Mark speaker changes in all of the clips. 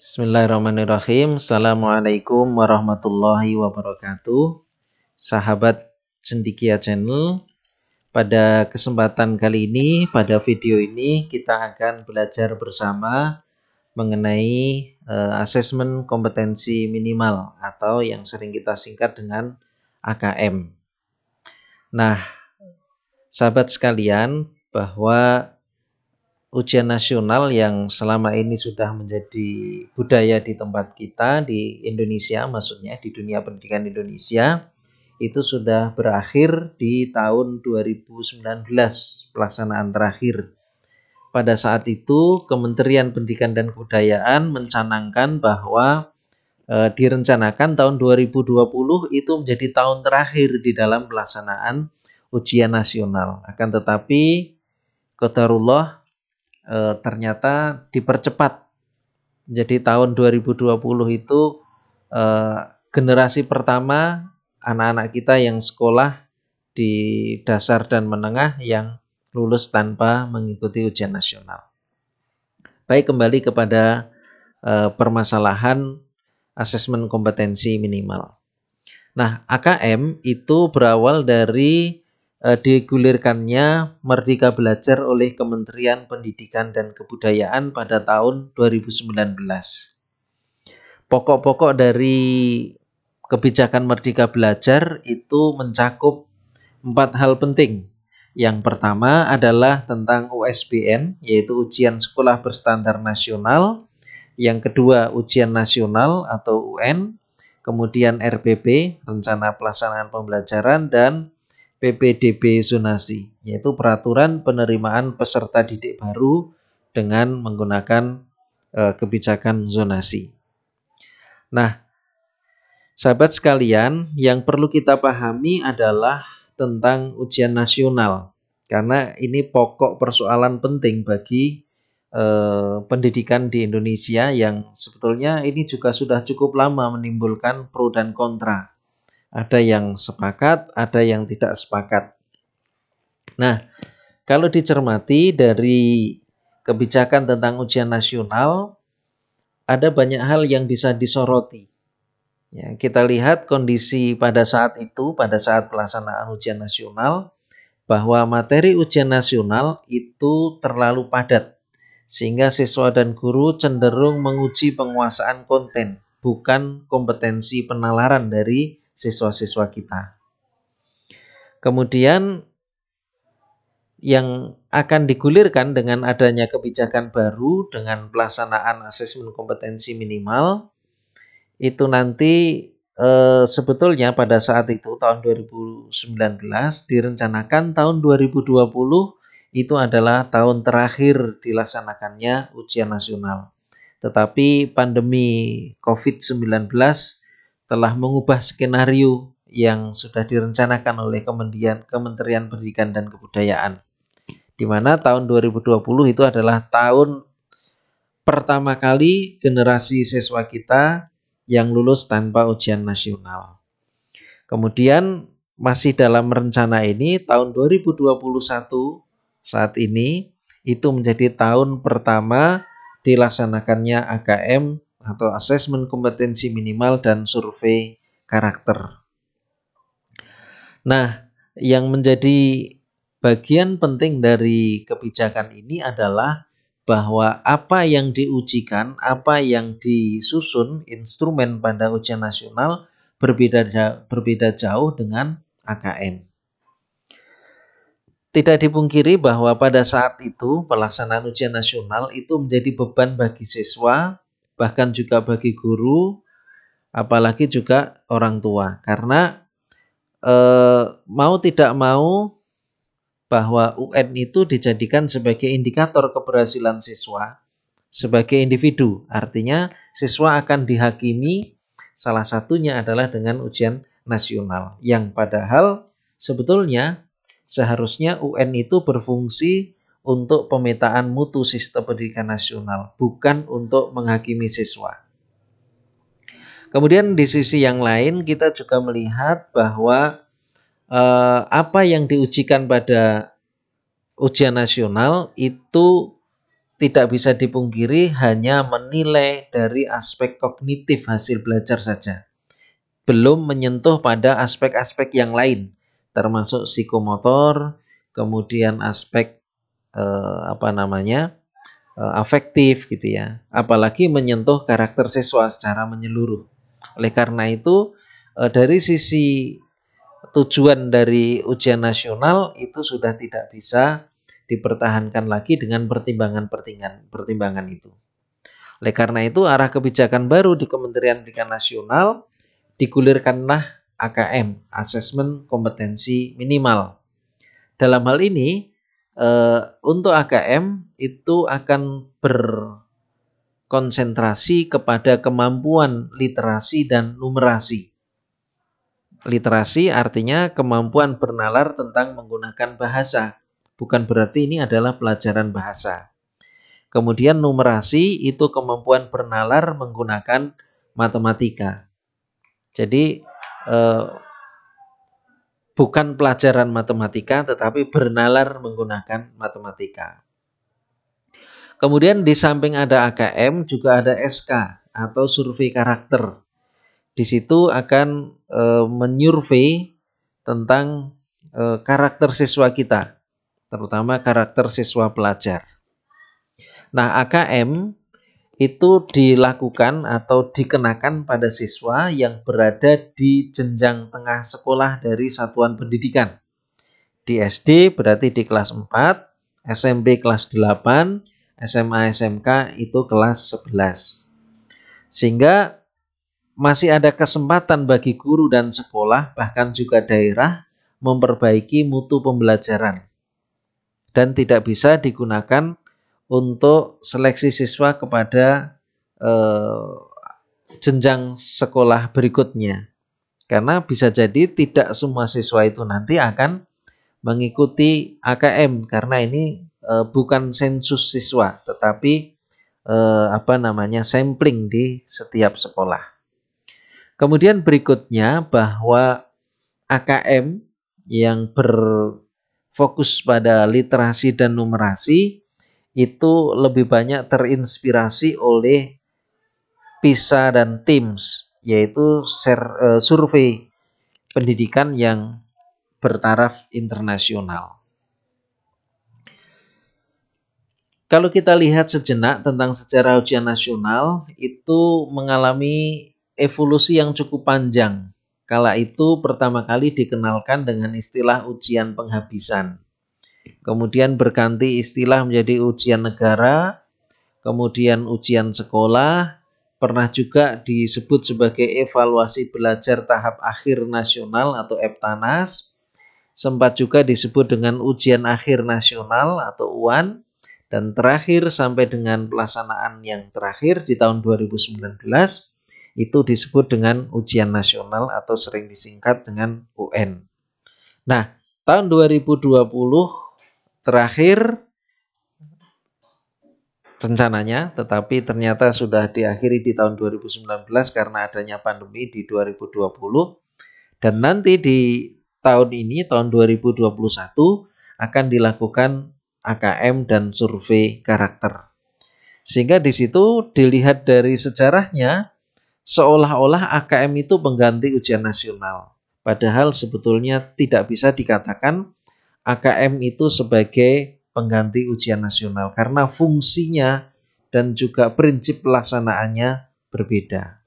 Speaker 1: Bismillahirrahmanirrahim. Assalamualaikum warahmatullahi wabarakatuh. Sahabat Cendikia Channel, pada kesempatan kali ini, pada video ini kita akan belajar bersama mengenai uh, eh, asesmen kompetensi minimal atau yang sering kita singkat dengan AKM. Nah, sahabat sekalian, bahwa ujian nasional yang selama ini sudah menjadi budaya di tempat kita di Indonesia maksudnya di dunia pendidikan Indonesia itu sudah berakhir di tahun 2019 pelaksanaan terakhir. Pada saat itu Kementerian Pendidikan dan Kebudayaan mencanangkan bahwa e, direncanakan tahun 2020 itu menjadi tahun terakhir di dalam pelaksanaan ujian nasional. Akan tetapi Qadarullah e, ternyata dipercepat. Jadi tahun 2020 itu e, generasi pertama anak-anak kita yang sekolah di dasar dan menengah yang lulus tanpa mengikuti ujian nasional. Baik kembali kepada e, permasalahan asesmen kompetensi minimal. Nah, AKM itu berawal dari eh, digulirkannya Merdeka Belajar oleh Kementerian Pendidikan dan Kebudayaan pada tahun 2019. Pokok-pokok dari kebijakan Merdeka Belajar itu mencakup empat hal penting. Yang pertama adalah tentang USBN, yaitu ujian sekolah berstandar nasional. Yang kedua, ujian nasional atau UN. Kemudian RPP, rencana pelaksanaan pembelajaran dan PPDB zonasi, yaitu peraturan penerimaan peserta didik baru dengan menggunakan e, kebijakan zonasi. Nah, sahabat sekalian, yang perlu kita pahami adalah tentang ujian nasional karena ini pokok persoalan penting bagi eh, pendidikan di Indonesia yang sebetulnya ini juga sudah cukup lama menimbulkan pro dan kontra ada yang sepakat, ada yang tidak sepakat. Nah, kalau dicermati dari kebijakan tentang ujian nasional, ada banyak hal yang bisa disoroti. Ya, kita lihat kondisi pada saat itu, pada saat pelaksanaan ujian nasional, bahwa materi ujian nasional itu terlalu padat, sehingga siswa dan guru cenderung menguji penguasaan konten, bukan kompetensi penalaran dari siswa-siswa kita. Kemudian yang akan digulirkan dengan adanya kebijakan baru dengan pelaksanaan asesmen kompetensi minimal itu nanti e, sebetulnya pada saat itu tahun 2019 direncanakan tahun 2020 itu adalah tahun terakhir dilaksanakannya ujian nasional. Tetapi pandemi COVID-19 telah mengubah skenario yang sudah direncanakan oleh Kementerian Kementerian Pendidikan dan Kebudayaan. Di mana tahun 2020 itu adalah tahun pertama kali generasi siswa kita yang lulus tanpa ujian nasional. Kemudian masih dalam rencana ini tahun 2021 saat ini itu menjadi tahun pertama dilaksanakannya AKM atau asesmen kompetensi minimal dan survei karakter. Nah, yang menjadi bagian penting dari kebijakan ini adalah bahwa apa yang diujikan, apa yang disusun instrumen pada ujian nasional berbeda berbeda jauh dengan AKM. Tidak dipungkiri bahwa pada saat itu pelaksanaan ujian nasional itu menjadi beban bagi siswa bahkan juga bagi guru, apalagi juga orang tua. Karena eh, mau tidak mau bahwa UN itu dijadikan sebagai indikator keberhasilan siswa sebagai individu. Artinya siswa akan dihakimi salah satunya adalah dengan ujian nasional yang padahal sebetulnya seharusnya UN itu berfungsi untuk pemetaan mutu sistem pendidikan nasional, bukan untuk menghakimi siswa. Kemudian di sisi yang lain kita juga melihat bahwa eh, apa yang diujikan pada ujian nasional itu tidak bisa dipungkiri hanya menilai dari aspek kognitif hasil belajar saja. Belum menyentuh pada aspek-aspek yang lain termasuk psikomotor, kemudian aspek eh, apa namanya eh, afektif gitu ya apalagi menyentuh karakter siswa secara menyeluruh oleh karena itu eh, dari sisi tujuan dari ujian nasional itu sudah tidak bisa dipertahankan lagi dengan pertimbangan-pertimbangan pertimbangan itu oleh karena itu arah kebijakan baru di Kementerian Pendidikan Nasional digulirkanlah AKM, assessment kompetensi minimal. Dalam hal ini, Uh, untuk AKM itu akan berkonsentrasi kepada kemampuan literasi dan numerasi. Literasi artinya kemampuan bernalar tentang menggunakan bahasa, bukan berarti ini adalah pelajaran bahasa. Kemudian numerasi itu kemampuan bernalar menggunakan matematika. Jadi eh, bukan pelajaran matematika tetapi bernalar menggunakan matematika. Kemudian di samping ada AKM juga ada SK atau survei karakter. Di situ akan e, menyurvei tentang e, karakter siswa kita, terutama karakter siswa pelajar. Nah, AKM itu dilakukan atau dikenakan pada siswa yang berada di jenjang tengah sekolah dari satuan pendidikan. Di SD berarti di kelas 4, SMP kelas 8, SMA SMK itu kelas 11. Sehingga masih ada kesempatan bagi guru dan sekolah bahkan juga daerah memperbaiki mutu pembelajaran dan tidak bisa digunakan untuk seleksi siswa kepada eh, jenjang sekolah berikutnya. Karena bisa jadi tidak semua siswa itu nanti akan mengikuti AKM karena ini eh, bukan sensus siswa tetapi eh, apa namanya sampling di setiap sekolah. Kemudian berikutnya bahwa AKM yang berfokus pada literasi dan numerasi itu lebih banyak terinspirasi oleh PISA dan TIMS, yaitu e, survei pendidikan yang bertaraf internasional. Kalau kita lihat sejenak tentang sejarah ujian nasional itu mengalami evolusi yang cukup panjang. Kala itu pertama kali dikenalkan dengan istilah ujian penghabisan kemudian berganti istilah menjadi ujian negara, kemudian ujian sekolah, pernah juga disebut sebagai evaluasi belajar tahap akhir nasional atau EPTANAS, sempat juga disebut dengan ujian akhir nasional atau UAN, dan terakhir sampai dengan pelaksanaan yang terakhir di tahun 2019 itu disebut dengan ujian nasional atau sering disingkat dengan UN. Nah, tahun 2020 terakhir rencananya, tetapi ternyata sudah diakhiri di tahun 2019 karena adanya pandemi di 2020 dan nanti di tahun ini tahun 2021 akan dilakukan AKM dan survei karakter. Sehingga di situ dilihat dari sejarahnya seolah-olah AKM itu mengganti ujian nasional. Padahal sebetulnya tidak bisa dikatakan AKM itu sebagai pengganti ujian nasional karena fungsinya dan juga prinsip pelaksanaannya berbeda.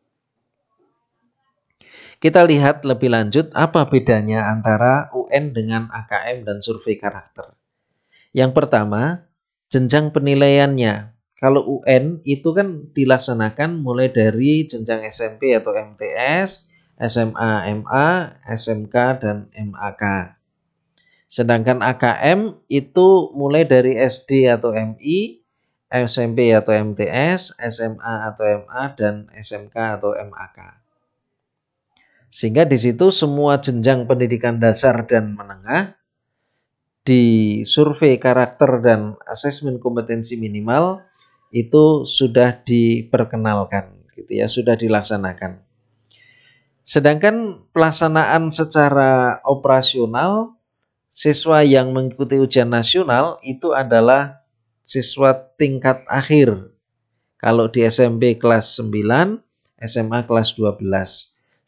Speaker 1: Kita lihat lebih lanjut apa bedanya antara UN dengan AKM dan survei karakter. Yang pertama, jenjang penilaiannya. Kalau UN itu kan dilaksanakan mulai dari jenjang SMP atau MTS, SMA, MA, SMK, dan MAK. Sedangkan AKM itu mulai dari SD atau MI, SMP atau MTS, SMA atau MA, dan SMK atau MAK. Sehingga di situ semua jenjang pendidikan dasar dan menengah di survei karakter dan asesmen kompetensi minimal itu sudah diperkenalkan gitu ya, sudah dilaksanakan. Sedangkan pelaksanaan secara operasional siswa yang mengikuti ujian nasional itu adalah siswa tingkat akhir. Kalau di SMP kelas 9, SMA kelas 12.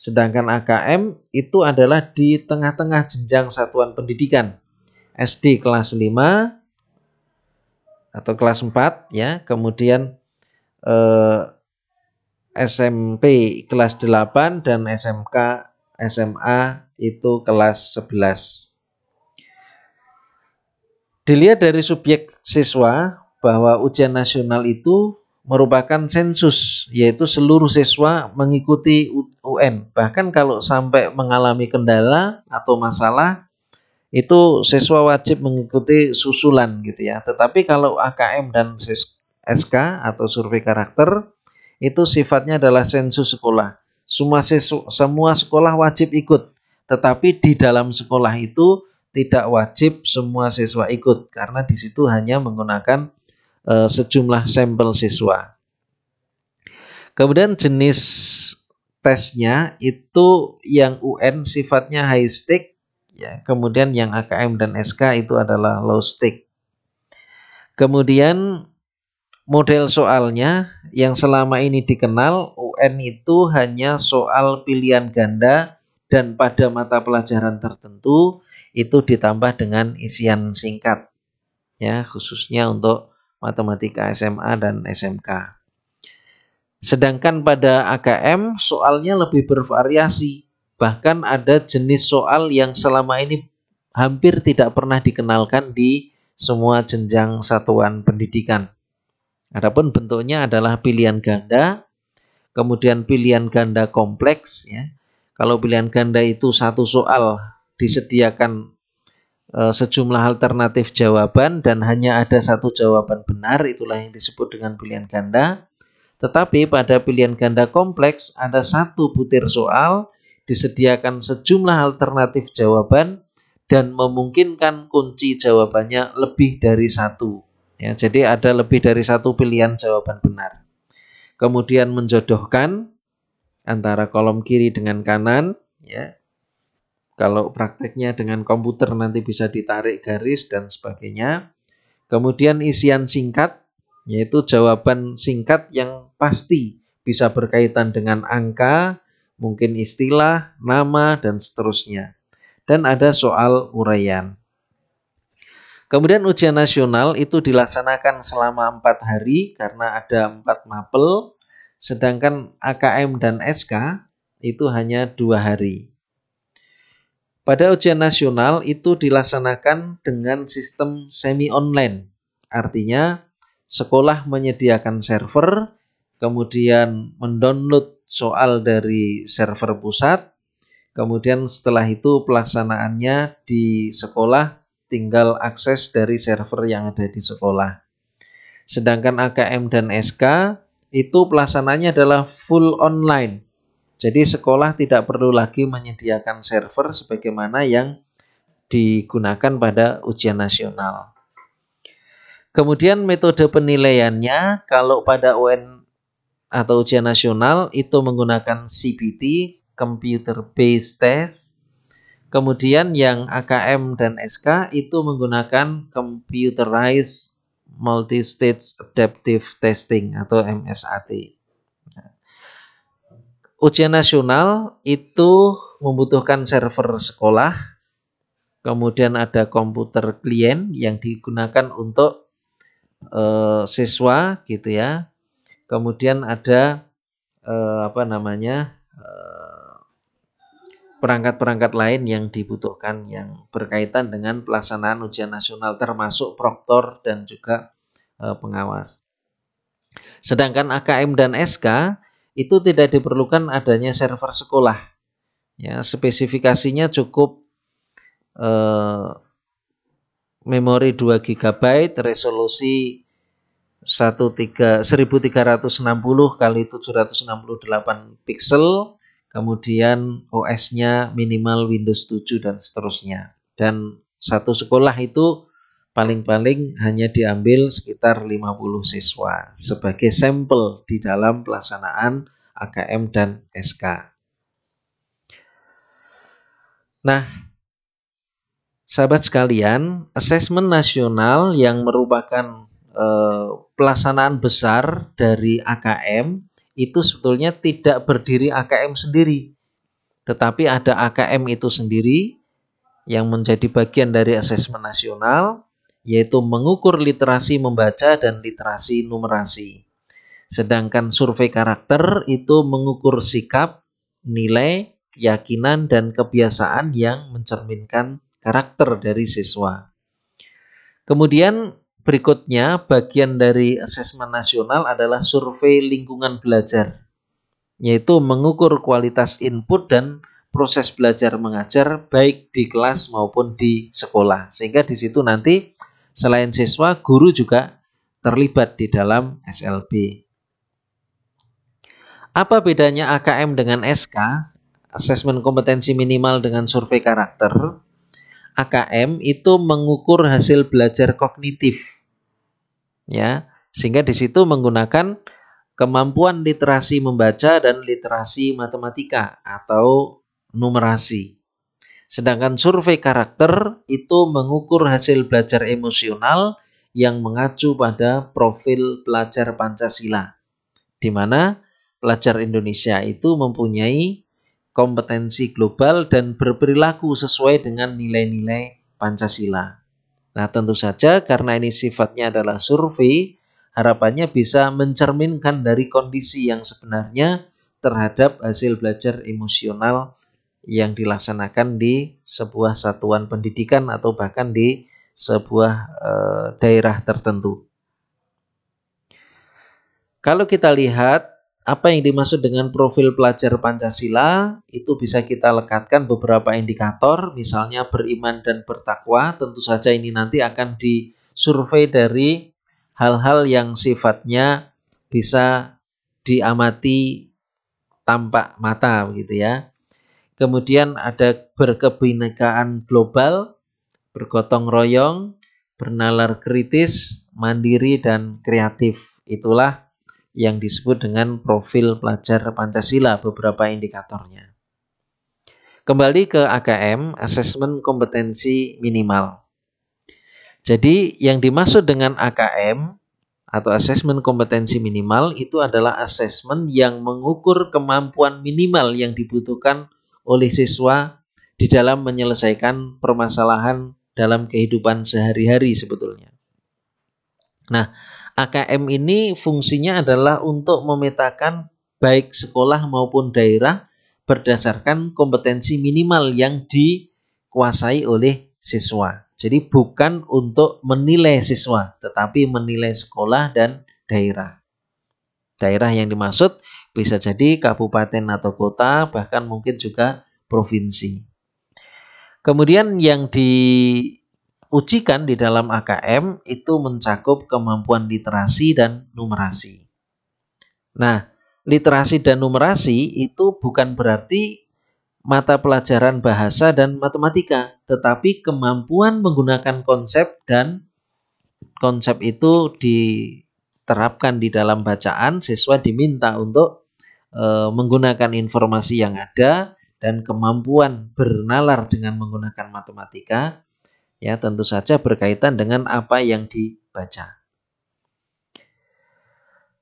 Speaker 1: Sedangkan AKM itu adalah di tengah-tengah jenjang satuan pendidikan. SD kelas 5 atau kelas 4 ya, kemudian eh, SMP kelas 8 dan SMK SMA itu kelas 11. Dilihat dari subjek siswa bahwa ujian nasional itu merupakan sensus, yaitu seluruh siswa mengikuti UN. Bahkan kalau sampai mengalami kendala atau masalah, itu siswa wajib mengikuti susulan gitu ya. Tetapi kalau AKM dan SK atau survei karakter, itu sifatnya adalah sensus sekolah. Semua siswa, semua sekolah wajib ikut. Tetapi di dalam sekolah itu tidak wajib semua siswa ikut karena di situ hanya menggunakan e, sejumlah sampel siswa. Kemudian jenis tesnya itu yang UN sifatnya high stick, ya. kemudian yang AKM dan SK itu adalah low stick. Kemudian model soalnya yang selama ini dikenal UN itu hanya soal pilihan ganda dan pada mata pelajaran tertentu itu ditambah dengan isian singkat ya khususnya untuk matematika SMA dan SMK. Sedangkan pada AKM soalnya lebih bervariasi, bahkan ada jenis soal yang selama ini hampir tidak pernah dikenalkan di semua jenjang satuan pendidikan. Adapun bentuknya adalah pilihan ganda, kemudian pilihan ganda kompleks ya. Kalau pilihan ganda itu satu soal disediakan eh, sejumlah alternatif jawaban dan hanya ada satu jawaban benar itulah yang disebut dengan pilihan ganda. Tetapi pada pilihan ganda kompleks ada satu butir soal disediakan sejumlah alternatif jawaban dan memungkinkan kunci jawabannya lebih dari satu. Ya, jadi ada lebih dari satu pilihan jawaban benar. Kemudian menjodohkan antara kolom kiri dengan kanan, ya. Kalau prakteknya dengan komputer nanti bisa ditarik garis dan sebagainya. Kemudian isian singkat, yaitu jawaban singkat yang pasti bisa berkaitan dengan angka, mungkin istilah, nama, dan seterusnya. Dan ada soal uraian. Kemudian ujian nasional itu dilaksanakan selama empat hari karena ada empat mapel, sedangkan AKM dan SK itu hanya dua hari. Pada ujian nasional itu dilaksanakan dengan sistem semi online. Artinya sekolah menyediakan server, kemudian mendownload soal dari server pusat, kemudian setelah itu pelaksanaannya di sekolah tinggal akses dari server yang ada di sekolah. Sedangkan AKM dan SK itu pelaksanaannya adalah full online. Jadi sekolah tidak perlu lagi menyediakan server sebagaimana yang digunakan pada ujian nasional. Kemudian metode penilaiannya kalau pada UN atau ujian nasional itu menggunakan CBT, computer based test. Kemudian yang AKM dan SK itu menggunakan computerized multi stage adaptive testing atau MSAT ujian nasional itu membutuhkan server sekolah, kemudian ada komputer klien yang digunakan untuk uh, siswa gitu ya. Kemudian ada uh, apa namanya? Eh, perangkat-perangkat lain yang dibutuhkan yang berkaitan dengan pelaksanaan ujian nasional termasuk proktor dan juga pengawas. Sedangkan AKM dan SK itu tidak diperlukan adanya server sekolah. Ya, spesifikasinya cukup eh, memori 2 GB, resolusi 1360 kali 768 pixel, kemudian OS-nya minimal Windows 7 dan seterusnya. Dan satu sekolah itu paling-paling hanya diambil sekitar 50 siswa sebagai sampel di dalam pelaksanaan AKM dan SK. Nah, sahabat sekalian, asesmen nasional yang merupakan eh, pelaksanaan besar dari AKM itu sebetulnya tidak berdiri AKM sendiri, tetapi ada AKM itu sendiri yang menjadi bagian dari asesmen nasional yaitu mengukur literasi membaca dan literasi numerasi. Sedangkan survei karakter itu mengukur sikap, nilai, keyakinan, dan kebiasaan yang mencerminkan karakter dari siswa. Kemudian berikutnya bagian dari asesmen nasional adalah survei lingkungan belajar yaitu mengukur kualitas input dan proses belajar mengajar baik di kelas maupun di sekolah. Sehingga di situ nanti Selain siswa, guru juga terlibat di dalam SLB. Apa bedanya AKM dengan SK? Asesmen kompetensi minimal dengan survei karakter. AKM itu mengukur hasil belajar kognitif. Ya, sehingga di situ menggunakan kemampuan literasi membaca dan literasi matematika atau numerasi. Sedangkan survei karakter itu mengukur hasil belajar emosional yang mengacu pada profil pelajar Pancasila, di mana pelajar Indonesia itu mempunyai kompetensi global dan berperilaku sesuai dengan nilai-nilai Pancasila. Nah, tentu saja karena ini sifatnya adalah survei, harapannya bisa mencerminkan dari kondisi yang sebenarnya terhadap hasil belajar emosional yang dilaksanakan di sebuah satuan pendidikan atau bahkan di sebuah e, daerah tertentu. Kalau kita lihat apa yang dimaksud dengan profil pelajar Pancasila, itu bisa kita lekatkan beberapa indikator, misalnya beriman dan bertakwa. Tentu saja ini nanti akan disurvei dari hal-hal yang sifatnya bisa diamati tampak mata begitu ya. Kemudian ada berkebinekaan global, bergotong royong, bernalar kritis, mandiri dan kreatif. Itulah yang disebut dengan profil pelajar Pancasila beberapa indikatornya. Kembali ke AKM, asesmen kompetensi minimal. Jadi yang dimaksud dengan AKM atau asesmen kompetensi minimal itu adalah asesmen yang mengukur kemampuan minimal yang dibutuhkan oleh siswa di dalam menyelesaikan permasalahan dalam kehidupan sehari-hari sebetulnya. Nah, AKM ini fungsinya adalah untuk memetakan baik sekolah maupun daerah berdasarkan kompetensi minimal yang dikuasai oleh siswa. Jadi bukan untuk menilai siswa, tetapi menilai sekolah dan daerah. Daerah yang dimaksud bisa jadi kabupaten atau kota, bahkan mungkin juga provinsi. Kemudian yang diujikan di dalam AKM itu mencakup kemampuan literasi dan numerasi. Nah, literasi dan numerasi itu bukan berarti mata pelajaran bahasa dan matematika, tetapi kemampuan menggunakan konsep dan konsep itu diterapkan di dalam bacaan siswa diminta untuk Eh, menggunakan informasi yang ada dan kemampuan bernalar dengan menggunakan matematika ya tentu saja berkaitan dengan apa yang dibaca.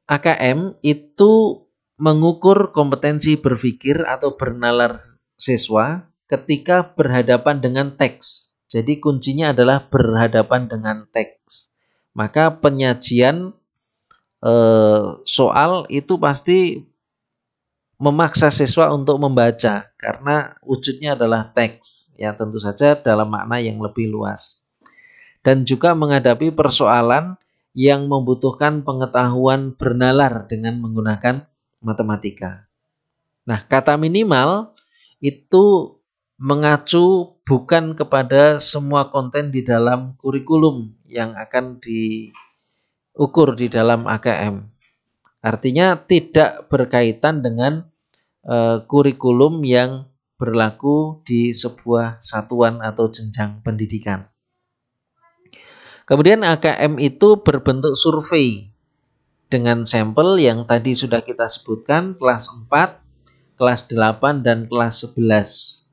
Speaker 1: AKM itu mengukur kompetensi berpikir atau bernalar siswa ketika berhadapan dengan teks. Jadi kuncinya adalah berhadapan dengan teks. Maka penyajian eh, soal itu pasti memaksa siswa untuk membaca karena wujudnya adalah teks ya tentu saja dalam makna yang lebih luas dan juga menghadapi persoalan yang membutuhkan pengetahuan bernalar dengan menggunakan matematika. Nah, kata minimal itu mengacu bukan kepada semua konten di dalam kurikulum yang akan diukur di dalam AKM, Artinya tidak berkaitan dengan e, kurikulum yang berlaku di sebuah satuan atau jenjang pendidikan. Kemudian AKM itu berbentuk survei dengan sampel yang tadi sudah kita sebutkan kelas 4, kelas 8 dan kelas 11.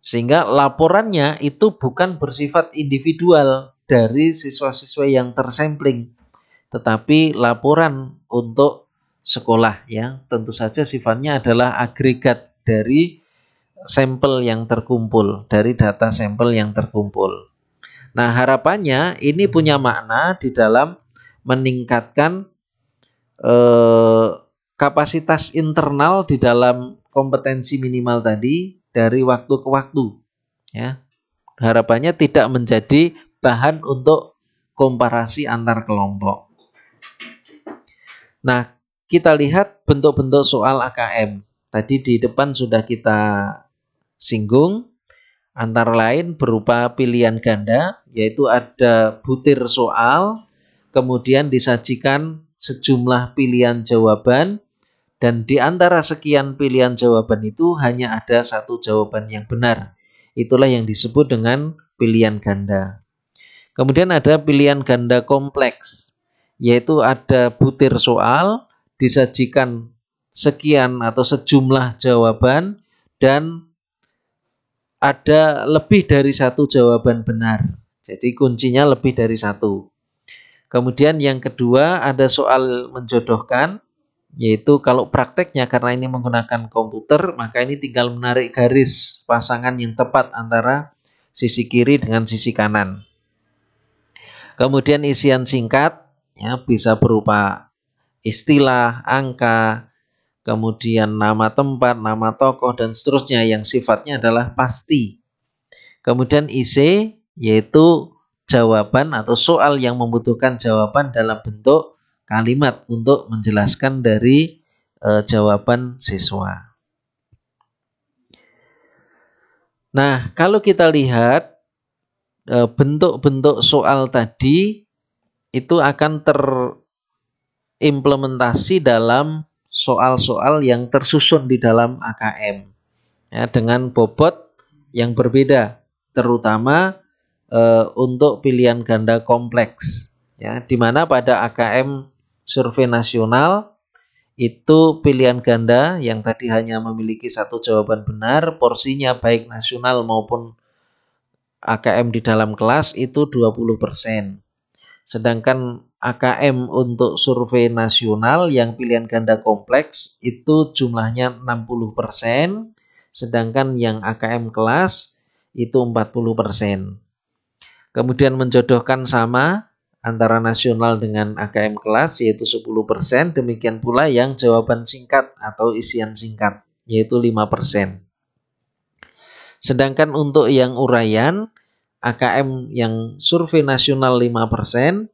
Speaker 1: Sehingga laporannya itu bukan bersifat individual dari siswa-siswa yang tersampling, tetapi laporan untuk sekolah ya tentu saja sifatnya adalah agregat dari sampel yang terkumpul dari data sampel yang terkumpul. Nah, harapannya ini punya makna di dalam meningkatkan eh, kapasitas internal di dalam kompetensi minimal tadi dari waktu ke waktu ya. Harapannya tidak menjadi bahan untuk komparasi antar kelompok. Nah, kita lihat bentuk-bentuk soal AKM. Tadi di depan sudah kita singgung antara lain berupa pilihan ganda yaitu ada butir soal kemudian disajikan sejumlah pilihan jawaban dan di antara sekian pilihan jawaban itu hanya ada satu jawaban yang benar. Itulah yang disebut dengan pilihan ganda. Kemudian ada pilihan ganda kompleks yaitu ada butir soal disajikan sekian atau sejumlah jawaban dan ada lebih dari satu jawaban benar. Jadi kuncinya lebih dari satu. Kemudian yang kedua ada soal menjodohkan, yaitu kalau prakteknya karena ini menggunakan komputer, maka ini tinggal menarik garis pasangan yang tepat antara sisi kiri dengan sisi kanan. Kemudian isian singkat, ya bisa berupa istilah, angka, kemudian nama tempat, nama tokoh dan seterusnya yang sifatnya adalah pasti. Kemudian IC yaitu jawaban atau soal yang membutuhkan jawaban dalam bentuk kalimat untuk menjelaskan dari e, jawaban siswa. Nah, kalau kita lihat eh, bentuk-bentuk soal tadi itu akan terimplementasi dalam soal-soal yang tersusun di dalam AKM ya, dengan bobot yang berbeda terutama e, untuk pilihan ganda kompleks ya di mana pada AKM survei nasional itu pilihan ganda yang tadi hanya memiliki satu jawaban benar porsinya baik nasional maupun AKM di dalam kelas itu 20% Sedangkan AKM untuk survei nasional yang pilihan ganda kompleks itu jumlahnya 60%, sedangkan yang AKM kelas itu 40%. Kemudian menjodohkan sama antara nasional dengan AKM kelas yaitu 10%, demikian pula yang jawaban singkat atau isian singkat yaitu 5%. Sedangkan untuk yang uraian AKM yang survei nasional 5%,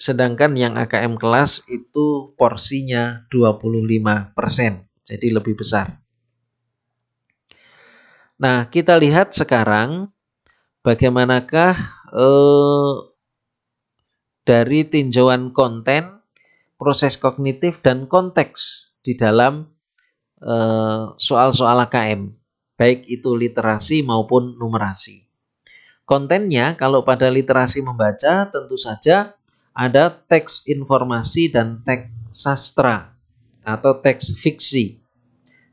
Speaker 1: sedangkan yang AKM kelas itu porsinya 25%, jadi lebih besar. Nah, kita lihat sekarang bagaimanakah eh, dari tinjauan konten, proses kognitif dan konteks di dalam eh, soal-soal eh, AKM, baik itu literasi maupun numerasi. Kontennya kalau pada literasi membaca tentu saja ada teks informasi dan teks sastra atau teks fiksi.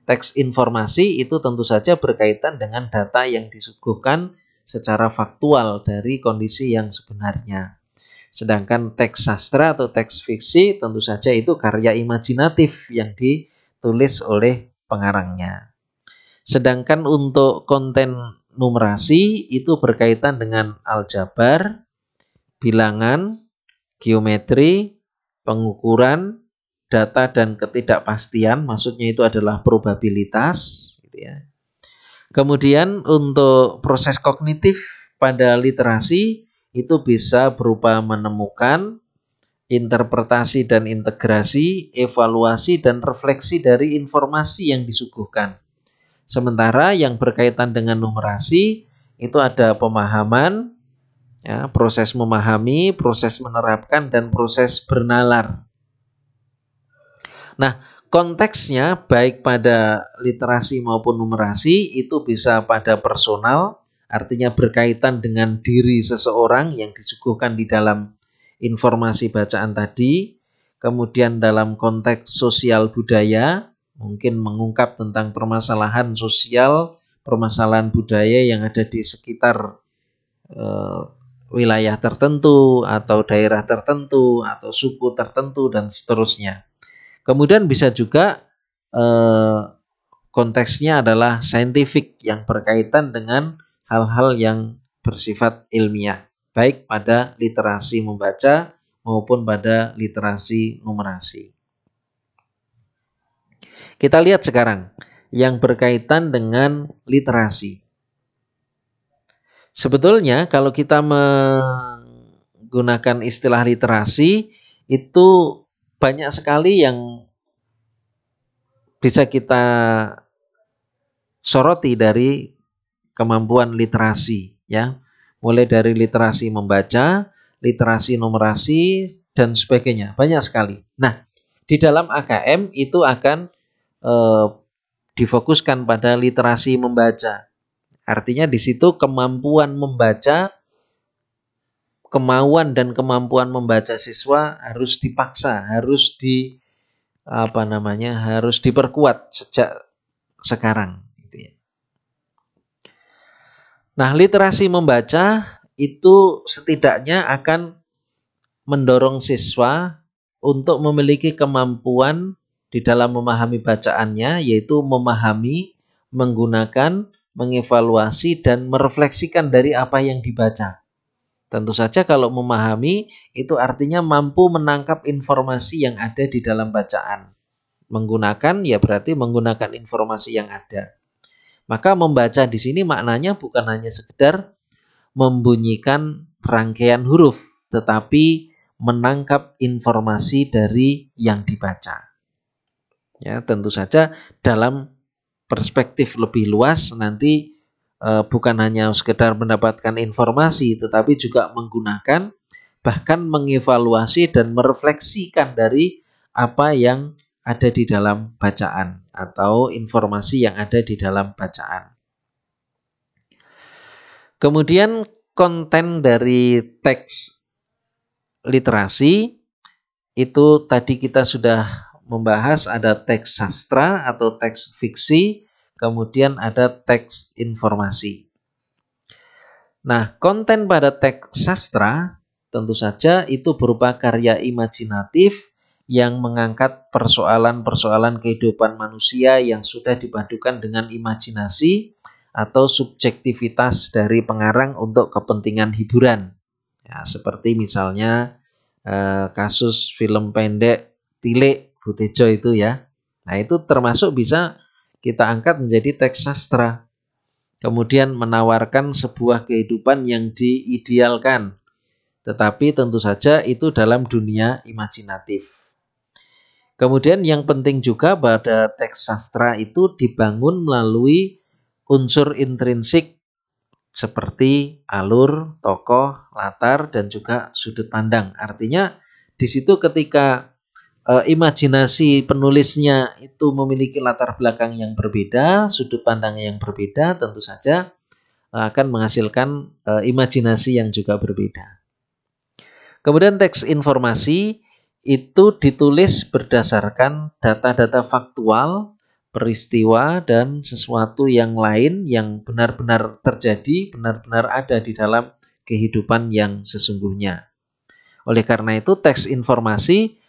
Speaker 1: Teks informasi itu tentu saja berkaitan dengan data yang disuguhkan secara faktual dari kondisi yang sebenarnya. Sedangkan teks sastra atau teks fiksi tentu saja itu karya imajinatif yang ditulis oleh pengarangnya. Sedangkan untuk konten numerasi itu berkaitan dengan aljabar, bilangan, geometri, pengukuran, data dan ketidakpastian, maksudnya itu adalah probabilitas gitu ya. Kemudian untuk proses kognitif pada literasi itu bisa berupa menemukan interpretasi dan integrasi, evaluasi dan refleksi dari informasi yang disuguhkan. Sementara yang berkaitan dengan numerasi itu ada pemahaman, ya, proses memahami, proses menerapkan, dan proses bernalar. Nah, konteksnya baik pada literasi maupun numerasi itu bisa pada personal, artinya berkaitan dengan diri seseorang yang disuguhkan di dalam informasi bacaan tadi, kemudian dalam konteks sosial budaya, mungkin mengungkap tentang permasalahan sosial, permasalahan budaya yang ada di sekitar uh, wilayah tertentu atau daerah tertentu atau suku tertentu dan seterusnya. Kemudian bisa juga uh, konteksnya adalah saintifik yang berkaitan dengan hal-hal yang bersifat ilmiah, baik pada literasi membaca maupun pada literasi numerasi. Kita lihat sekarang yang berkaitan dengan literasi. Sebetulnya kalau kita menggunakan istilah literasi itu banyak sekali yang bisa kita soroti dari kemampuan literasi ya. Mulai dari literasi membaca, literasi numerasi dan sebagainya. Banyak sekali. Nah, di dalam AKM itu akan Eh, difokuskan pada literasi membaca. Artinya di situ kemampuan membaca, kemauan dan kemampuan membaca siswa harus dipaksa, harus di apa namanya, harus diperkuat sejak sekarang. Gitu ya. Nah, literasi membaca itu setidaknya akan mendorong siswa untuk memiliki kemampuan di dalam memahami bacaannya yaitu memahami, menggunakan, mengevaluasi dan merefleksikan dari apa yang dibaca. Tentu saja kalau memahami itu artinya mampu menangkap informasi yang ada di dalam bacaan. Menggunakan ya berarti menggunakan informasi yang ada. Maka membaca di sini maknanya bukan hanya sekedar membunyikan rangkaian huruf, tetapi menangkap informasi dari yang dibaca. Ya, tentu saja dalam perspektif lebih luas nanti eh, bukan hanya sekedar mendapatkan informasi tetapi juga menggunakan bahkan mengevaluasi dan merefleksikan dari apa yang ada di dalam bacaan atau informasi yang ada di dalam bacaan. Kemudian konten dari teks literasi itu tadi kita sudah membahas ada teks sastra atau teks fiksi, kemudian ada teks informasi. Nah, konten pada teks sastra tentu saja itu berupa karya imajinatif yang mengangkat persoalan-persoalan kehidupan manusia yang sudah dipadukan dengan imajinasi atau subjektivitas dari pengarang untuk kepentingan hiburan. Ya, seperti misalnya eh, kasus film pendek Tilik Butejo itu ya. Nah, itu termasuk bisa kita angkat menjadi teks sastra. Kemudian menawarkan sebuah kehidupan yang diidealkan. Tetapi tentu saja itu dalam dunia imajinatif. Kemudian yang penting juga pada teks sastra itu dibangun melalui unsur intrinsik seperti alur, tokoh, latar, dan juga sudut pandang. Artinya di situ ketika uh, imajinasi penulisnya itu memiliki latar belakang yang berbeda, sudut pandang yang berbeda, tentu saja eh, akan menghasilkan uh, imajinasi yang juga berbeda. Kemudian teks informasi itu ditulis berdasarkan data-data faktual, peristiwa dan sesuatu yang lain yang benar-benar terjadi, benar-benar ada di dalam kehidupan yang sesungguhnya. Oleh karena itu, teks informasi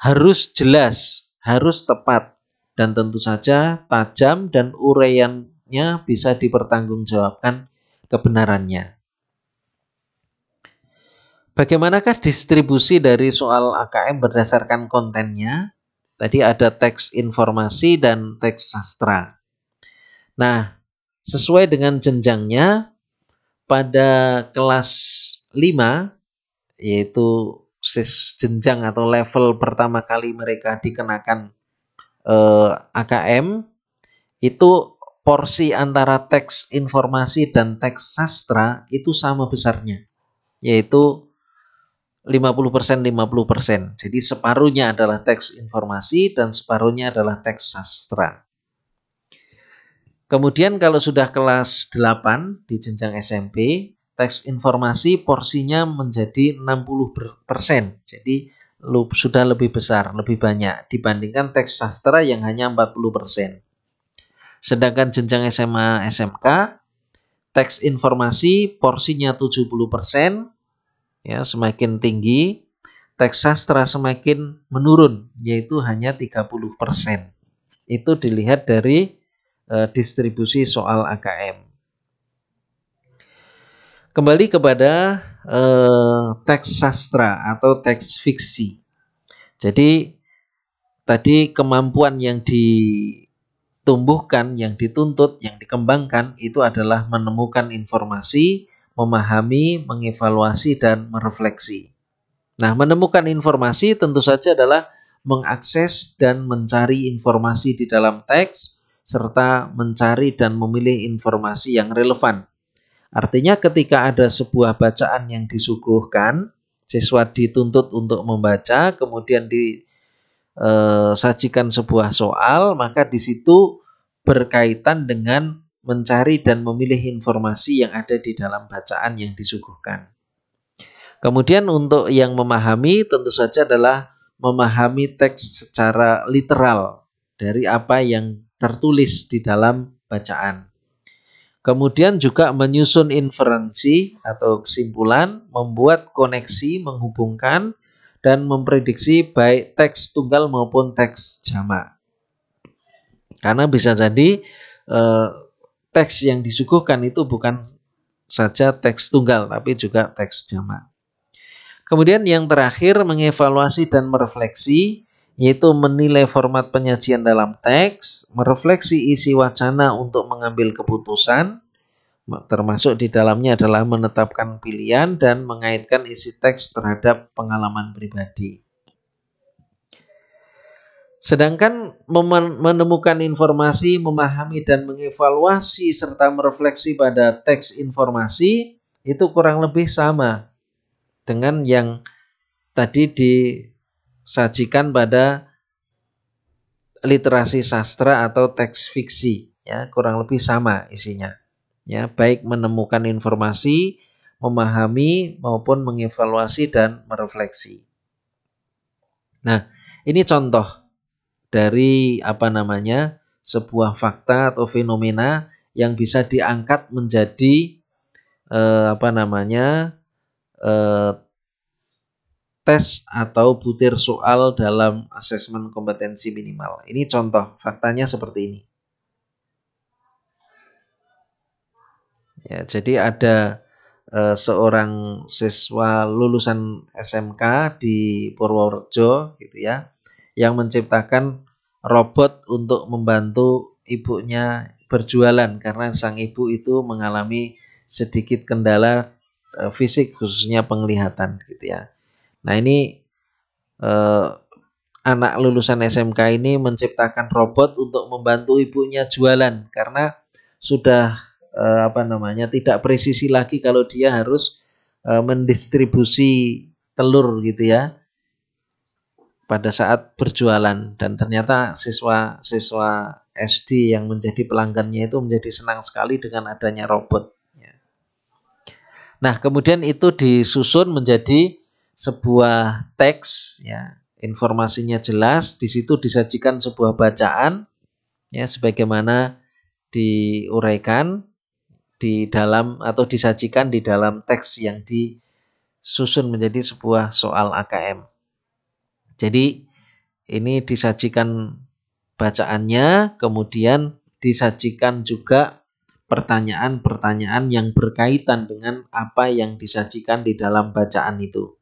Speaker 1: harus jelas, harus tepat, dan tentu saja tajam dan ureannya bisa dipertanggungjawabkan kebenarannya. Bagaimanakah distribusi dari soal AKM berdasarkan kontennya? Tadi ada teks informasi dan teks sastra. Nah, sesuai dengan jenjangnya, pada kelas 5, yaitu jenjang atau level pertama kali mereka dikenakan eh, AKM itu porsi antara teks informasi dan teks sastra itu sama besarnya yaitu 50% 50%. Jadi separuhnya adalah teks informasi dan separuhnya adalah teks sastra. Kemudian kalau sudah kelas 8 di jenjang SMP, teks informasi porsinya menjadi 60%. Jadi sudah lebih besar, lebih banyak dibandingkan teks sastra yang hanya 40%. Sedangkan jenjang SMA SMK teks informasi porsinya 70% ya semakin tinggi, teks sastra semakin menurun yaitu hanya 30%. Itu dilihat dari e, distribusi soal AKM. Kembali kepada eh, teks sastra atau teks fiksi. Jadi tadi kemampuan yang ditumbuhkan, yang dituntut, yang dikembangkan itu adalah menemukan informasi, memahami, mengevaluasi dan merefleksi. Nah, menemukan informasi tentu saja adalah mengakses dan mencari informasi di dalam teks serta mencari dan memilih informasi yang relevan Artinya ketika ada sebuah bacaan yang disuguhkan, siswa dituntut untuk membaca, kemudian disajikan eh, sebuah soal, maka di situ berkaitan dengan mencari dan memilih informasi yang ada di dalam bacaan yang disuguhkan. Kemudian untuk yang memahami tentu saja adalah memahami teks secara literal dari apa yang tertulis di dalam bacaan. Kemudian juga menyusun inferensi atau kesimpulan, membuat koneksi, menghubungkan, dan memprediksi baik teks tunggal maupun teks jamak. Karena bisa jadi eh, teks yang disuguhkan itu bukan saja teks tunggal, tapi juga teks jamak. Kemudian yang terakhir mengevaluasi dan merefleksi yaitu menilai format penyajian dalam teks, merefleksi isi wacana untuk mengambil keputusan, termasuk di dalamnya adalah menetapkan pilihan dan mengaitkan isi teks terhadap pengalaman pribadi. Sedangkan menemukan informasi, memahami dan mengevaluasi serta merefleksi pada teks informasi itu kurang lebih sama dengan yang tadi di sajikan pada literasi sastra atau teks fiksi ya kurang lebih sama isinya ya baik menemukan informasi memahami maupun mengevaluasi dan merefleksi nah ini contoh dari apa namanya sebuah fakta atau fenomena yang bisa diangkat menjadi eh, apa namanya eh, tes atau butir soal dalam asesmen kompetensi minimal. Ini contoh faktanya seperti ini. Ya, jadi ada eh, seorang siswa lulusan SMK di Purworejo gitu ya yang menciptakan robot untuk membantu ibunya berjualan karena sang ibu itu mengalami sedikit kendala eh, fisik khususnya penglihatan gitu ya Nah ini eh, anak lulusan SMK ini menciptakan robot untuk membantu ibunya jualan karena sudah eh, apa namanya tidak presisi lagi kalau dia harus eh, mendistribusi telur gitu ya pada saat berjualan dan ternyata siswa-siswa SD yang menjadi pelanggannya itu menjadi senang sekali dengan adanya robot. Ya. Nah, kemudian itu disusun menjadi sebuah teks ya informasinya jelas di situ disajikan sebuah bacaan ya sebagaimana diuraikan di dalam atau disajikan di dalam teks yang disusun menjadi sebuah soal AKM. Jadi ini disajikan bacaannya, kemudian disajikan juga pertanyaan-pertanyaan yang berkaitan dengan apa yang disajikan di dalam bacaan itu.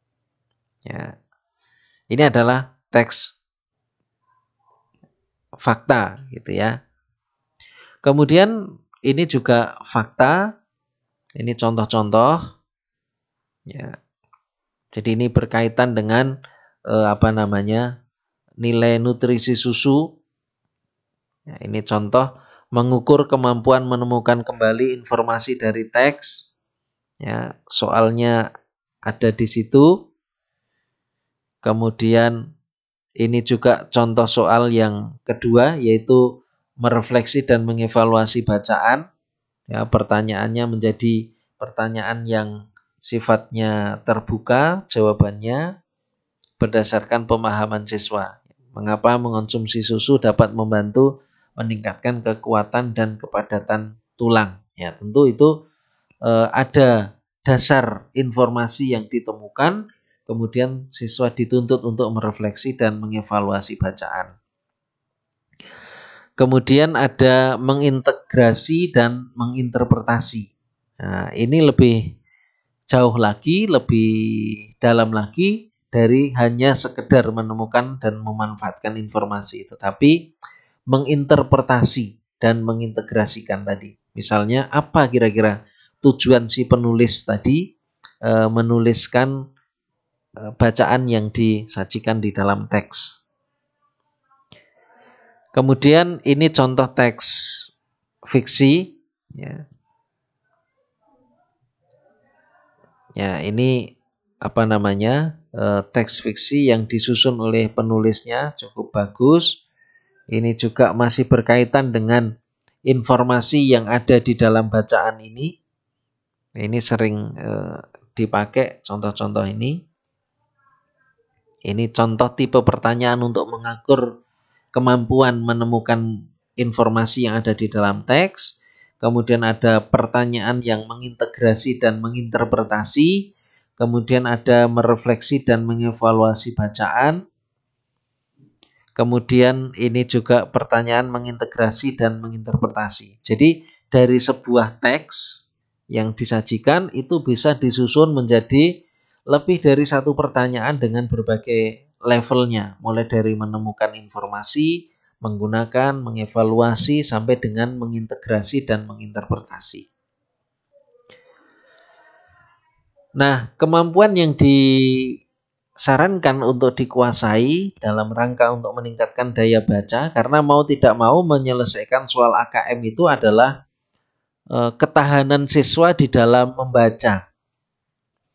Speaker 1: Ya. Ini adalah teks fakta gitu ya. Kemudian ini juga fakta. Ini contoh-contoh. Ya. Jadi ini berkaitan dengan eh, apa namanya? nilai nutrisi susu. Ya, ini contoh mengukur kemampuan menemukan kembali informasi dari teks. Ya, soalnya ada di situ. Kemudian ini juga contoh soal yang kedua yaitu merefleksi dan mengevaluasi bacaan. Ya, pertanyaannya menjadi pertanyaan yang sifatnya terbuka jawabannya berdasarkan pemahaman siswa. Mengapa mengonsumsi susu dapat membantu meningkatkan kekuatan dan kepadatan tulang? Ya, tentu itu eh, ada dasar informasi yang ditemukan Kemudian siswa dituntut untuk merefleksi dan mengevaluasi bacaan. Kemudian ada mengintegrasi dan menginterpretasi. Nah, ini lebih jauh lagi, lebih dalam lagi dari hanya sekedar menemukan dan memanfaatkan informasi itu, tapi menginterpretasi dan mengintegrasikan tadi. Misalnya apa kira-kira tujuan si penulis tadi e, menuliskan Eh, bacaan yang disajikan di dalam teks. Kemudian ini contoh teks fiksi. Ya, ya ini apa namanya e, teks fiksi yang disusun oleh penulisnya cukup bagus. Ini juga masih berkaitan dengan informasi yang ada di dalam bacaan ini. Ini sering e, dipakai contoh-contoh ini. Ini contoh tipe pertanyaan untuk mengakur kemampuan menemukan informasi yang ada di dalam teks. Kemudian ada pertanyaan yang mengintegrasi dan menginterpretasi. Kemudian ada merefleksi dan mengevaluasi bacaan. Kemudian ini juga pertanyaan mengintegrasi dan menginterpretasi. Jadi dari sebuah teks yang disajikan itu bisa disusun menjadi lebih dari satu pertanyaan dengan berbagai levelnya, mulai dari menemukan informasi, menggunakan, mengevaluasi, sampai dengan mengintegrasi dan menginterpretasi. Nah, kemampuan yang disarankan untuk dikuasai dalam rangka untuk meningkatkan daya baca, karena mau tidak mau menyelesaikan soal AKM itu adalah eh, ketahanan siswa di dalam membaca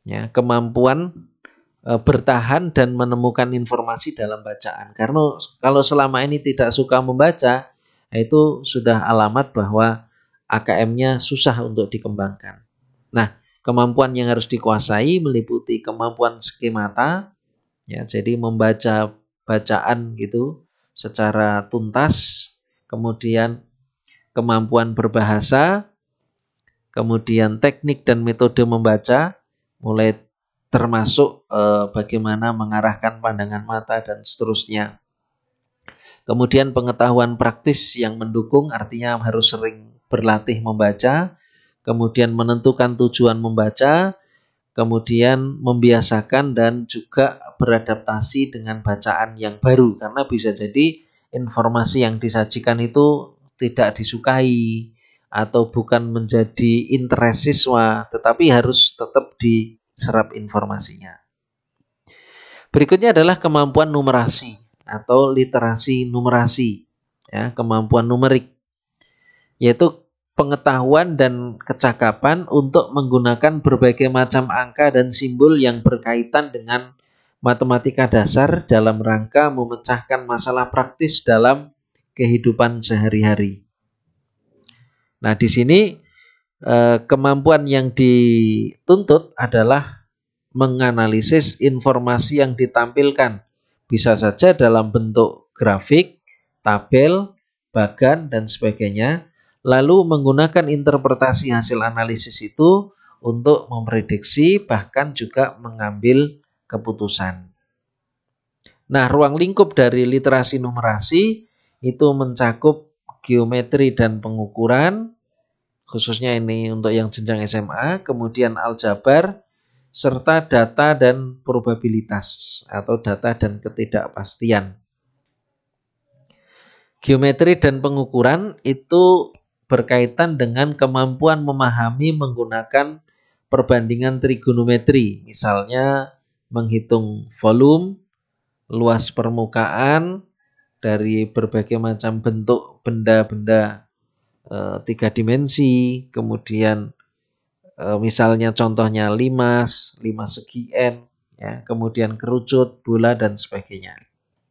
Speaker 1: ya kemampuan e, bertahan dan menemukan informasi dalam bacaan. Karena kalau selama ini tidak suka membaca, itu sudah alamat bahwa AKM-nya susah untuk dikembangkan. Nah, kemampuan yang harus dikuasai meliputi kemampuan skemata, ya, jadi membaca bacaan gitu secara tuntas, kemudian kemampuan berbahasa, kemudian teknik dan metode membaca, mulai termasuk eh, bagaimana mengarahkan pandangan mata dan seterusnya. Kemudian pengetahuan praktis yang mendukung artinya harus sering berlatih membaca, kemudian menentukan tujuan membaca, kemudian membiasakan dan juga beradaptasi dengan bacaan yang baru karena bisa jadi informasi yang disajikan itu tidak disukai atau bukan menjadi interes siswa, tetapi harus tetap diserap informasinya. Berikutnya adalah kemampuan numerasi atau literasi numerasi, ya, kemampuan numerik, yaitu pengetahuan dan kecakapan untuk menggunakan berbagai macam angka dan simbol yang berkaitan dengan matematika dasar dalam rangka memecahkan masalah praktis dalam kehidupan sehari-hari. Nah, di sini eh, kemampuan yang dituntut adalah menganalisis informasi yang ditampilkan. Bisa saja dalam bentuk grafik, tabel, bagan, dan sebagainya. Lalu menggunakan interpretasi hasil analisis itu untuk memprediksi bahkan juga mengambil keputusan. Nah, ruang lingkup dari literasi numerasi itu mencakup geometri dan pengukuran, khususnya ini untuk yang jenjang SMA, kemudian aljabar, serta data dan probabilitas atau data dan ketidakpastian. Geometri dan pengukuran itu berkaitan dengan kemampuan memahami menggunakan perbandingan trigonometri, misalnya menghitung volume, luas permukaan dari berbagai macam bentuk benda-benda e, tiga dimensi, kemudian e, misalnya contohnya limas, limas segi n, ya, kemudian kerucut, bola dan sebagainya.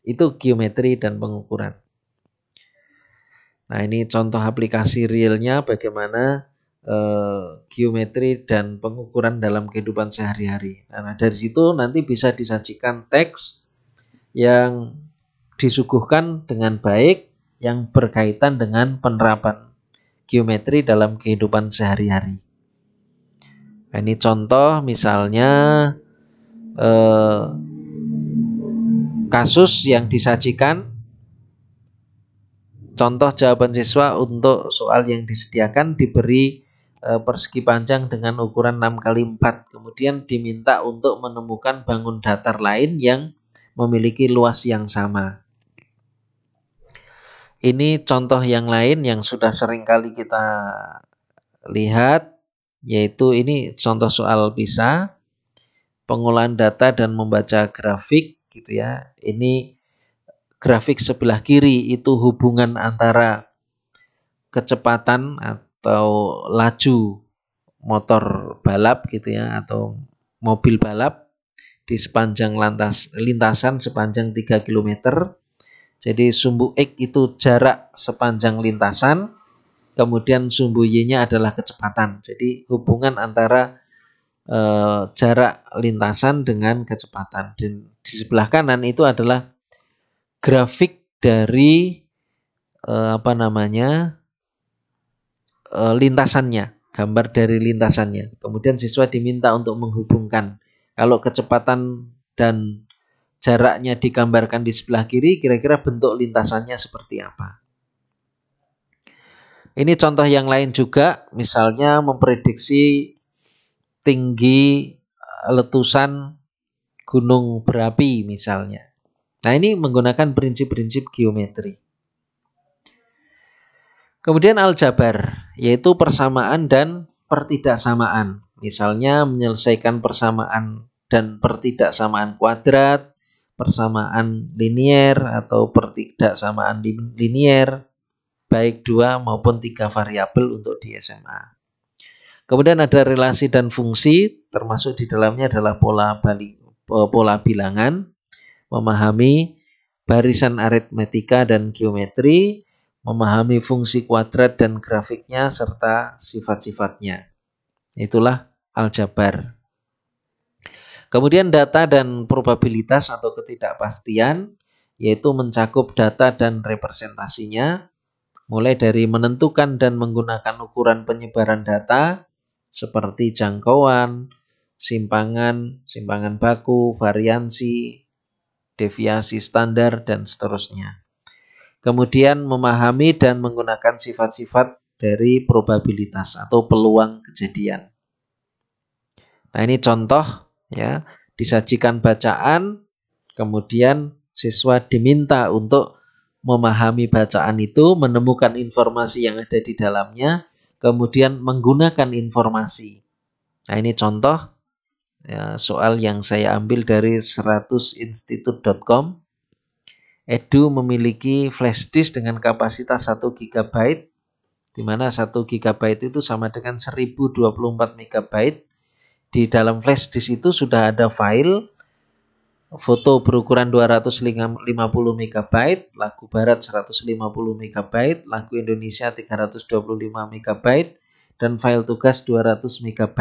Speaker 1: Itu geometri dan pengukuran. Nah ini contoh aplikasi realnya bagaimana e, geometri dan pengukuran dalam kehidupan sehari-hari. Nah, nah dari situ nanti bisa disajikan teks yang disuguhkan dengan baik yang berkaitan dengan penerapan geometri dalam kehidupan sehari-hari. Nah, ini contoh misalnya eh, kasus yang disajikan contoh jawaban siswa untuk soal yang disediakan diberi eh, persegi panjang dengan ukuran 6 kali 4 kemudian diminta untuk menemukan bangun datar lain yang memiliki luas yang sama ini contoh yang lain yang sudah sering kali kita lihat yaitu ini contoh soal bisa pengolahan data dan membaca grafik gitu ya. Ini grafik sebelah kiri itu hubungan antara kecepatan atau laju motor balap gitu ya atau mobil balap di sepanjang lantas lintasan sepanjang 3 km jadi sumbu X itu jarak sepanjang lintasan, kemudian sumbu Y-nya adalah kecepatan. Jadi hubungan antara e, jarak lintasan dengan kecepatan. Dan di sebelah kanan itu adalah grafik dari e, apa namanya e, lintasannya, gambar dari lintasannya. Kemudian siswa diminta untuk menghubungkan kalau kecepatan dan jaraknya digambarkan di sebelah kiri, kira-kira bentuk lintasannya seperti apa. Ini contoh yang lain juga, misalnya memprediksi tinggi eh, letusan gunung berapi misalnya. Nah, ini menggunakan prinsip-prinsip geometri. Kemudian aljabar, yaitu persamaan dan pertidaksamaan. Misalnya menyelesaikan persamaan dan pertidaksamaan kuadrat, persamaan linier atau pertidaksamaan linier baik dua maupun tiga variabel untuk di SMA. Kemudian ada relasi dan fungsi termasuk di dalamnya adalah pola balik pola bilangan, memahami barisan aritmetika dan geometri, memahami fungsi kuadrat dan grafiknya serta sifat-sifatnya. Itulah aljabar. Kemudian data dan probabilitas atau ketidakpastian yaitu mencakup data dan representasinya mulai dari menentukan dan menggunakan ukuran penyebaran data seperti jangkauan, simpangan, simpangan baku, variansi, deviasi standar dan seterusnya. Kemudian memahami dan menggunakan sifat-sifat dari probabilitas atau peluang kejadian. Nah, ini contoh ya disajikan bacaan kemudian siswa diminta untuk memahami bacaan itu menemukan informasi yang ada di dalamnya kemudian menggunakan informasi nah ini contoh ya, soal yang saya ambil dari 100institute.com Edu memiliki flash disk dengan kapasitas 1 GB di mana 1 GB itu sama dengan 1024 MB di dalam flash disk itu sudah ada file foto berukuran 250 MB, lagu barat 150 MB, lagu Indonesia 325 MB, dan file tugas 200 MB.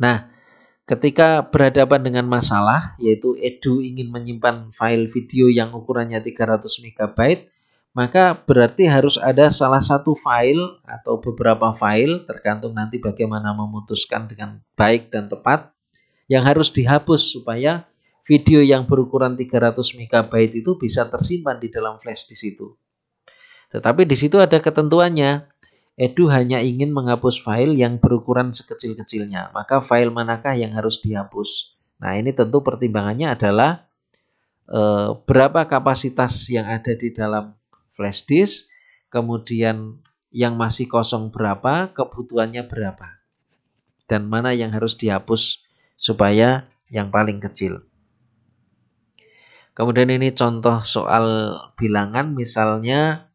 Speaker 1: Nah, ketika berhadapan dengan masalah, yaitu Edu ingin menyimpan file video yang ukurannya 300 MB, maka berarti harus ada salah satu file atau beberapa file tergantung nanti bagaimana memutuskan dengan baik dan tepat yang harus dihapus supaya video yang berukuran 300 MB itu bisa tersimpan di dalam flash di situ. Tetapi di situ ada ketentuannya. Edu hanya ingin menghapus file yang berukuran sekecil-kecilnya. Maka file manakah yang harus dihapus? Nah, ini tentu pertimbangannya adalah eh, berapa kapasitas yang ada di dalam flash disk, kemudian yang masih kosong berapa, kebutuhannya berapa, dan mana yang harus dihapus supaya yang paling kecil. Kemudian ini contoh soal bilangan, misalnya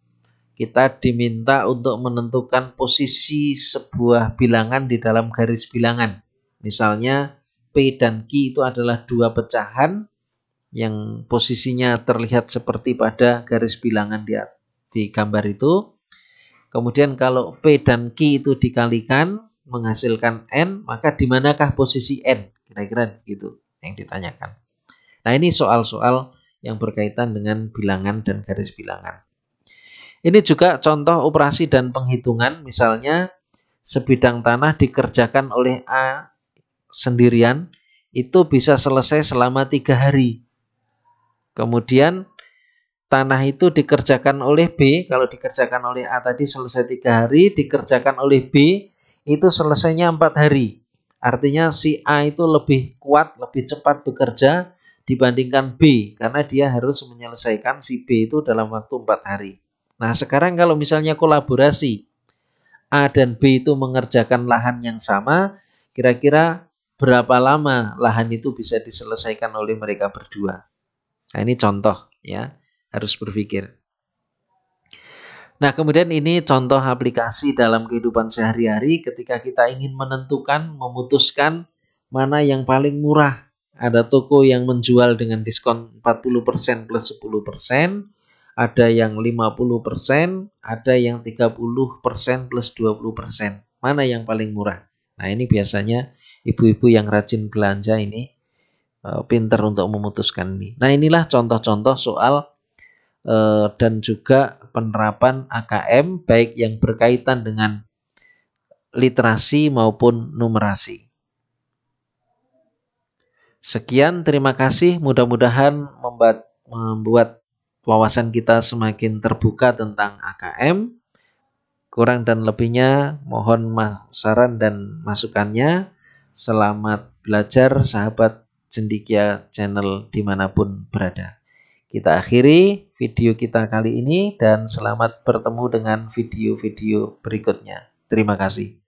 Speaker 1: kita diminta untuk menentukan posisi sebuah bilangan di dalam garis bilangan. Misalnya P dan Q itu adalah dua pecahan yang posisinya terlihat seperti pada garis bilangan di, di gambar itu. Kemudian kalau P dan Q itu dikalikan menghasilkan N, maka di manakah posisi N? Kira-kira gitu yang ditanyakan. Nah ini soal-soal yang berkaitan dengan bilangan dan garis bilangan. Ini juga contoh operasi dan penghitungan misalnya sebidang tanah dikerjakan oleh A sendirian itu bisa selesai selama tiga hari Kemudian tanah itu dikerjakan oleh B, kalau dikerjakan oleh A tadi selesai tiga hari, dikerjakan oleh B itu selesainya empat hari. Artinya si A itu lebih kuat, lebih cepat bekerja dibandingkan B karena dia harus menyelesaikan si B itu dalam waktu empat hari. Nah sekarang kalau misalnya kolaborasi A dan B itu mengerjakan lahan yang sama, kira-kira berapa lama lahan itu bisa diselesaikan oleh mereka berdua? Nah, ini contoh ya, harus berpikir. Nah, kemudian ini contoh aplikasi dalam kehidupan sehari-hari ketika kita ingin menentukan, memutuskan mana yang paling murah. Ada toko yang menjual dengan diskon 40% plus 10%, ada yang 50%, ada yang 30% plus 20%. Mana yang paling murah? Nah, ini biasanya ibu-ibu yang rajin belanja ini Eh, pinter untuk memutuskan ini. Nah inilah contoh-contoh soal eh, dan juga penerapan AKM baik yang berkaitan dengan literasi maupun numerasi. Sekian, terima kasih. Mudah-mudahan membuat, membuat wawasan kita semakin terbuka tentang AKM. Kurang dan lebihnya, mohon saran dan masukannya. Selamat belajar, sahabat Cendikia channel dimanapun berada. Kita akhiri video kita kali ini dan selamat bertemu dengan video-video berikutnya. Terima kasih.